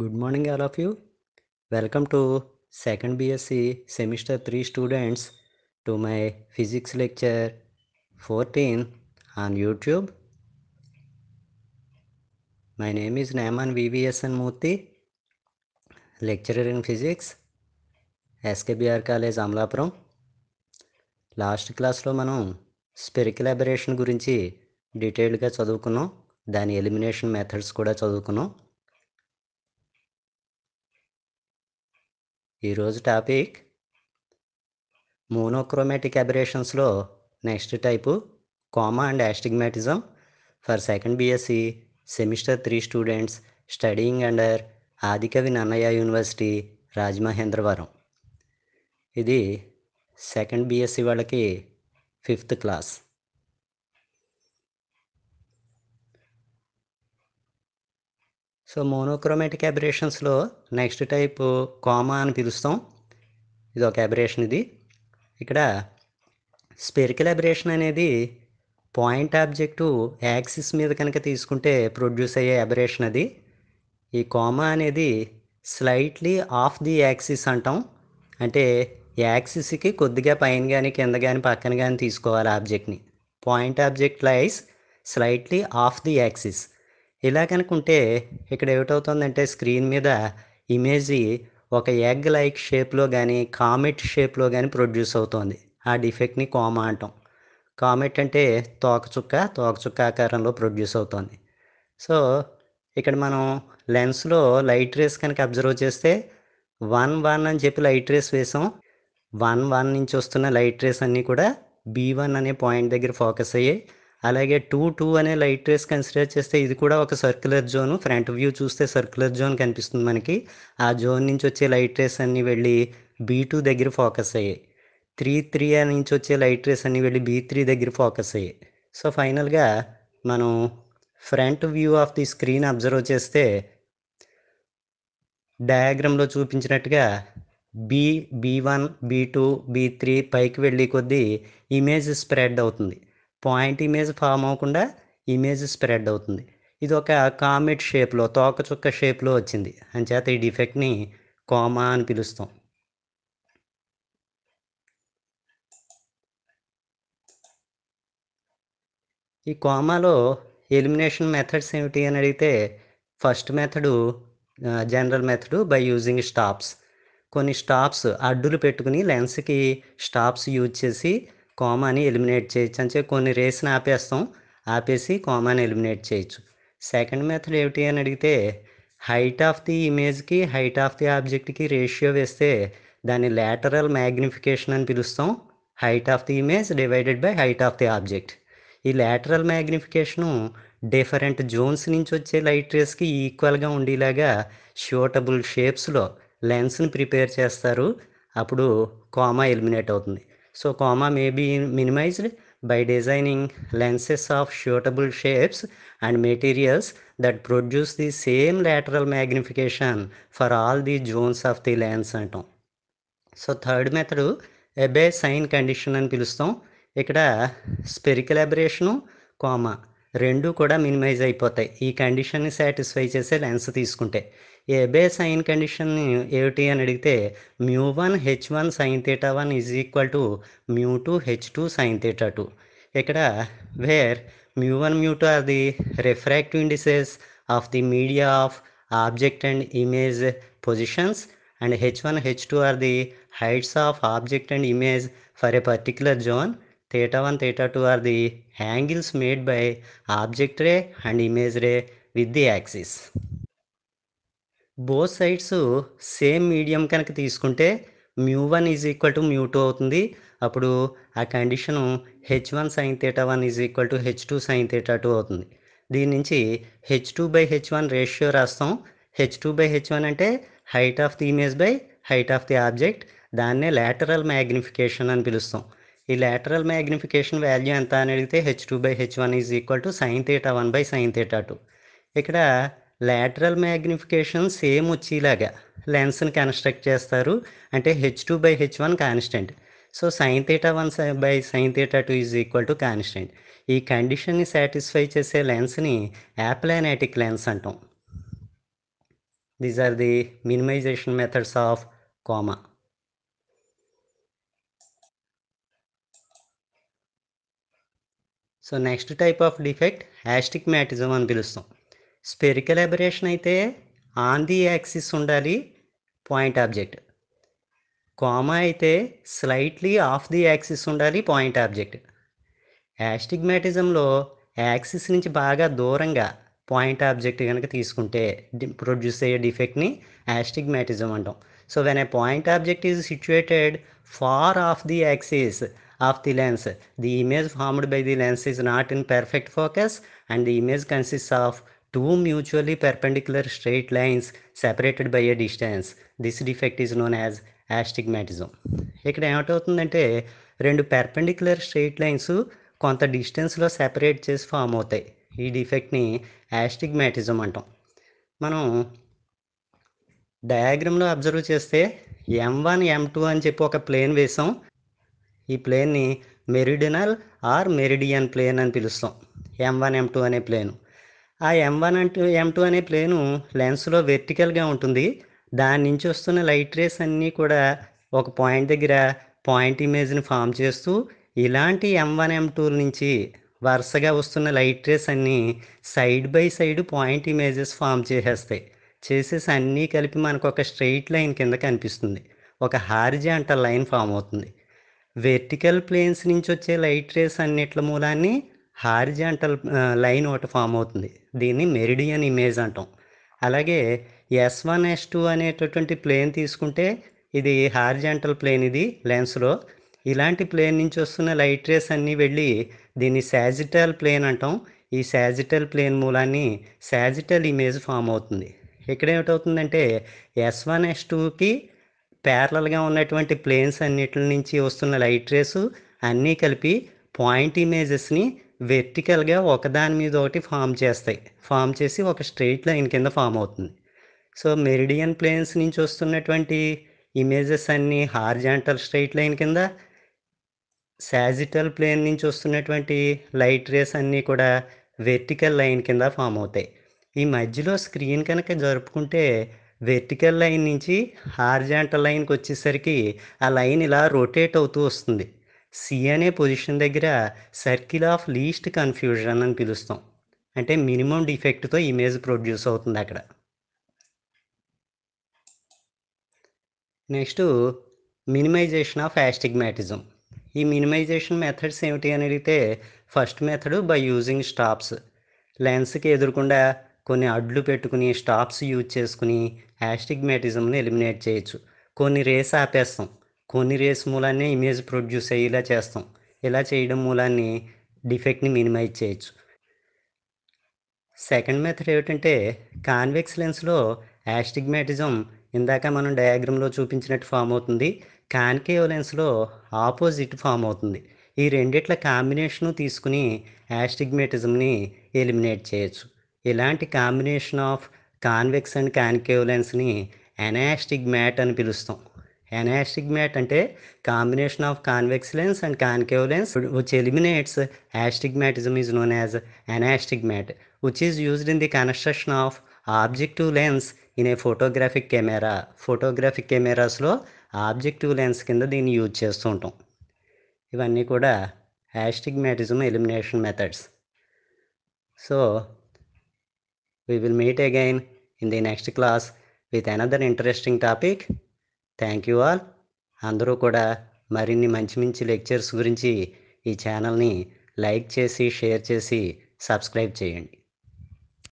Good morning all of you welcome to second BSc semester three students to my physics lecture fourteen on YouTube my name is నేమాన్ VVSN Murthy lecturer in physics SKBR college Amalapuram last క్లాస్లో మనం spherical aberration గురించి డీటెయిల్డ్గా చదువుకున్నాం దాని elimination methods కూడా చదువుకున్నాం ఈరోజు టాపిక్ మోనోక్రోమాటిక్ అబరేషన్స్లో next type comma and astigmatism for second BSc semester three students studying under Adikavi Nannaya university Rajamahendravaram ఇది సెకండ్ బీఎస్సీ వాళ్ళకి ఫిఫ్త్ క్లాస్ సో మోనోక్రోమాటిక్ అబ్రేషన్స్లో నెక్స్ట్ టైప్ కామా అని పిలుస్తాం ఇది ఒక అబ్రేషన్ ఇది ఇక్కడ స్పెరికల్ అబ్రేషన్ అనేది పాయింట్ ఆబ్జెక్టు యాక్సిస్ మీద కనుక తీసుకుంటే ప్రొడ్యూస్ అయ్యే అబరేషన్ అది ఈ కోమా అనేది స్లైట్లీ ఆఫ్ ది యాక్సిస్ అంటాం అంటే యాక్సిస్కి కొద్దిగా పైన కానీ కింద కానీ పక్కన కానీ తీసుకోవాలి ఆబ్జెక్ట్ని point object lies slightly off the axis ఇలా కనుకుంటే ఇక్కడ ఏమిటవుతుందంటే స్క్రీన్ మీద ఇమేజ్ ఒక ఎగ్ లైక్ షేప్లో కానీ కామెట్ షేప్లో కానీ ప్రొడ్యూస్ అవుతోంది ఆ డిఫెక్ట్ని కోమా అంటాం కామెట్ అంటే తోకచుక్క తోకచుక్క ఆకారంలో ప్రొడ్యూస్ అవుతోంది సో ఇక్కడ మనం లెన్స్లో లైట్ రేస్ కనుక అబ్జర్వ్ చేస్తే వన్ వన్ అని చెప్పి లైట్ రేస్ వేసాం వన్ వన్ నుంచి వస్తున్న లైట్ రేస్ అన్నీ కూడా బీ వన్ అనే పాయింట్ దగ్గర ఫోకస్ అయ్యాయి అలాగే టూ టూ అనే లైట్ రేస్ కన్సిడర్ చేస్తే ఇది కూడా ఒక సర్క్యులర్ జోన్ ఫ్రంట్ వ్యూ చూస్తే సర్క్యులర్ జోన్ కనిపిస్తుంది మనకి ఆ జోన్ నుంచి వచ్చే లైట్ రేస్ అన్నీ వెళ్ళి బీ టూ దగ్గర ఫోకస్ అయ్యాయి త్రీ త్రీ నుంచి వచ్చే లైట్ రేస్ అన్నీ వెళ్ళి బీ త్రీ దగ్గర ఫోకస్ అయ్యాయి సో ఫైనల్గా మనం front view of the screen observe చేస్తే డయాగ్రామ్లో చూపించినట్టుగా B B one B two B three పైకి వెళ్ళి కొద్దీ ఇమేజ్ స్ప్రెడ్ అవుతుంది పాయింట్ ఇమేజ్ ఫామ్ అవ్వకుండా ఇమేజ్ స్ప్రెడ్ అవుతుంది ఇది ఒక కామెట్ షేప్లో తోకచుక్క షేప్లో వచ్చింది అంచేత ఈ డిఫెక్ట్ని కోమా అని పిలుస్తాం ఈ కోమాలో ఎలిమినేషన్ మెథడ్స్ ఏమిటి అని అడిగితే first method general method by using stops కొన్ని స్టాప్స్ అడ్డులు పెట్టుకుని లెన్స్కి స్టాప్స్ యూజ్ చేసి కామాని ఎలిమినేట్ చేయొచ్చు అంటే కొన్ని రేస్ని ఆపేస్తాం ఆపేసి కామాని ఎలిమినేట్ చేయొచ్చు సెకండ్ మెథడ్ ఏమిటి అని అడిగితే హైట్ ఆఫ్ ది ఇమేజ్కి హైట్ ఆఫ్ ది ఆబ్జెక్ట్కి రేషియో వేస్తే దాన్ని లేటరల్ మ్యాగ్నిఫికేషన్ అని పిలుస్తాం height of the image divided by height of the object ఈ లేటరల్ మ్యాగ్నిఫికేషను డిఫరెంట్ జోన్స్ నుంచి వచ్చే లైట్ రేస్కి ఈక్వల్గా ఉండేలాగా షూటబుల్ షేప్స్లో లెన్స్ని ప్రిపేర్ చేస్తారు అప్పుడు కామా ఎలిమినేట్ అవుతుంది So comma may be minimized by designing lenses of suitable shapes and materials that produce the same lateral magnification for all the zones of the lens అంటాం so third method Abbe sine condition అని పిలుస్తాం ఇక్కడ spherical ఎబరేషను comma రెండు కూడా minimise అయిపోతాయి ఈ కండిషన్ని satisfy చేసే లెన్స్ తీసుకుంటే ఏబే సైన్ కండిషన్ ఏమిటి అని అడిగితే mu one h one sine theta one is equal to mu two h two sine theta two ఇక్కడ where mu one mu two are the refractive indices of the media of object and image positions and h one h two are the heights of object and image for a particular zone theta one theta two are the angles made by object ray and image ray with the axis both sides same medium కనుక తీసుకుంటే mu one is equal to mu two అవుతుంది అప్పుడు ఆ condition h one sine theta one is equal to h two sine theta two అవుతుంది దీని నుంచి h two by h one ratio రాస్తాం h two by h one అంటే height of the image by height of the object దాన్నే lateral magnification అని పిలుస్తాం ఈ lateral magnification value ఎంత అని అడిగితే H two by h one is equal to sine theta one by sine theta two ఇక్కడ lateral magnification same వచ్చేలాగా లెన్స్ని కన్స్ట్రక్ట్ చేస్తారు అంటే h two by h one constant so sine theta one by sine theta two is equal to constant ఈ కండిషన్ని satisfy చేసే లెన్స్ని aplanatic lens అంటాం these are the minimization methods of coma so next type of defect astigmatism అని పిలుస్తాం spherical aberration అయితే on the axis ఉండాలి point object coma అయితే స్లైట్లీ ఆఫ్ ది యాక్సిస్ ఉండాలి పాయింట్ ఆబ్జెక్ట్ మ్యాటిజంలో యాక్సిస్ నుంచి బాగా దూరంగా పాయింట్ ఆబ్జెక్ట్ కనుక తీసుకుంటే ప్రొడ్యూస్ అయ్యే డిఫెక్ట్ని మ్యాటిజం అంటాం so when a point object is situated far off the axis of the lens. The image formed by the lens is not in perfect focus and the image consists of two mutually perpendicular straight lines separated by a distance. This defect is known as astigmatism. ఇక్కడ ఏమిటవుతుందంటే రెండు perpendicular straight lines కొంత డిస్టెన్స్లో separate చేసి form అవుతాయి ఈ డిఫెక్ట్ని astigmatism అంటాం మనం డయాగ్రామ్లో observe చేస్తే ఎం వన్ ఎం టూ అని చెప్పి ఒక ప్లేన్ వేసాం ఈ ప్లేన్ని మెరిడినల్ ఆర్ మెరిడియన్ ప్లేన్ అని పిలుస్తాం ఎం వన్ ఎం టూ అనే ప్లేను ఆ ఎం వన్ అంటూ ఎం టూ అనే ప్లేను లెన్స్లో వెర్టికల్గా ఉంటుంది దాని నుంచి వస్తున్న లైట్ రేస్ అన్నీ కూడా ఒక పాయింట్ దగ్గర పాయింట్ ఇమేజ్ని ఫామ్ చేస్తూ ఇలాంటి ఎం వన్ ఎం టూల నుంచి వరుసగా వస్తున్న లైట్ రేస్ అన్నీ side by side point images form చేసేస్తాయి చేసేసి అన్నీ కలిపి మనకు ఒక స్ట్రెయిట్ లైన్ కింద కనిపిస్తుంది ఒక హారిజాంటల్ లైన్ ఫామ్ అవుతుంది వెర్టికల్ ప్లేన్స్ నుంచి వచ్చే లైట్ రేస్ అన్నిట్ల మూలాన్ని హారిజాంటల్ లైన్ ఒకటి ఫామ్ అవుతుంది దీన్ని మెరిడియన్ ఇమేజ్ అంటాం అలాగే ఎస్ వన్ ఎస్ టూ అనేటటువంటి ప్లేన్ తీసుకుంటే ఇది హారిజాంటల్ ప్లేన్ ఇది లెన్స్లో ఇలాంటి ప్లేన్ నుంచి వస్తున్న లైట్ రేస్ అన్నీ వెళ్ళి దీన్ని శాజిటల్ ప్లేన్ అంటాం ఈ శాజిటల్ ప్లేన్ మూలాన్ని శాజిటల్ ఇమేజ్ ఫామ్ అవుతుంది ఇక్కడ ఏమిటవుతుందంటే ఎస్ వన్ ఎస్ టూకి ప్యారలల్గా ఉన్నటువంటి ప్లేన్స్ అన్నిటి నుంచి వస్తున్న లైట్ రేసు అన్నీ కలిపి పాయింట్ ఇమేజెస్ని వెర్టికల్గా ఒకదాని మీద ఒకటి ఫామ్ చేస్తాయి ఫామ్ చేసి ఒక స్ట్రెయిట్ లైన్ కింద ఫామ్ అవుతుంది సో మెరిడియన్ ప్లేన్స్ నుంచి వస్తున్నటువంటి ఇమేజెస్ అన్నీ హార్జాంటల్ స్ట్రెయిట్ లైన్ కింద సాజిటల్ ప్లేన్ నుంచి వస్తున్నటువంటి లైట్ రేస్ అన్నీ కూడా వెర్టికల్ లైన్ కింద ఫామ్ అవుతాయి ఈ మధ్యలో స్క్రీన్ కనుక జరుపుకుంటే వెర్టికల్ లైన్ నుంచి హార్జాంటల్ లైన్కి వచ్చేసరికి ఆ లైన్ ఇలా రొటేట్ అవుతూ వస్తుంది సి అనే పొజిషన్ దగ్గర సర్కిల్ ఆఫ్ లీస్ట్ కన్ఫ్యూజన్ అని పిలుస్తాం అంటే మినిమం డిఫెక్ట్తో ఇమేజ్ ప్రొడ్యూస్ అవుతుంది అక్కడ నెక్స్ట్ మినిమైజేషన్ ఆఫ్ యాస్టిగ్మాటిజం ఈ మినిమైజేషన్ మెథడ్స్ ఏమిటి అని అడిగితే first method by using stops లెన్స్కి ఎదురకుండా కొన్ని అడ్లు పెట్టుకుని స్టాప్స్ యూజ్ చేసుకుని యాస్టిగ్మాటిజంని ఎలిమినేట్ చేయొచ్చు కొన్ని రేస్ ఆపేస్తాం కొన్ని రేస్ మూలాన్ని ఇమేజ్ ప్రొడ్యూస్ అయ్యేలా చేస్తాం ఇలా చేయడం మూలాన్ని డిఫెక్ట్ని మినిమైజ్ చేయొచ్చు సెకండ్ మెథడ్ ఏమిటంటే కాన్వెక్స్ లెన్స్లో యాస్టిగ్మాటిజం ఇందాక మనం డయాగ్రామ్లో చూపించినట్టు ఫామ్ అవుతుంది కాన్కేవ్ లెన్స్లో ఆపోజిట్ ఫామ్ అవుతుంది ఈ రెండిట్ల కాంబినేషను తీసుకుని యాస్టిగ్మేటిజంని ఎలిమినేట్ చేయొచ్చు ఇలాంటి combination of convex and concave లెన్స్ని ఎనాస్టిక్ మ్యాట్ అని పిలుస్తాం ఎనాస్టిక్ మ్యాట్ అంటే combination of convex lens and concave lens which eliminates astigmatism is known as anastigmat which is used in the construction of objective lens in a photographic camera photographic కెమెరాస్లో objective lens కింద దీన్ని use చేస్తూ ఉంటాం ఇవన్నీ కూడా astigmatism elimination methods so We will meet again in the next class with another interesting topic. Thank you all అందరూ కూడా మరిన్ని మంచి మంచి లెక్చర్స్ గురించి ఈ ఛానల్ని లైక్ చేసి షేర్ చేసి సబ్స్క్రైబ్ చేయండి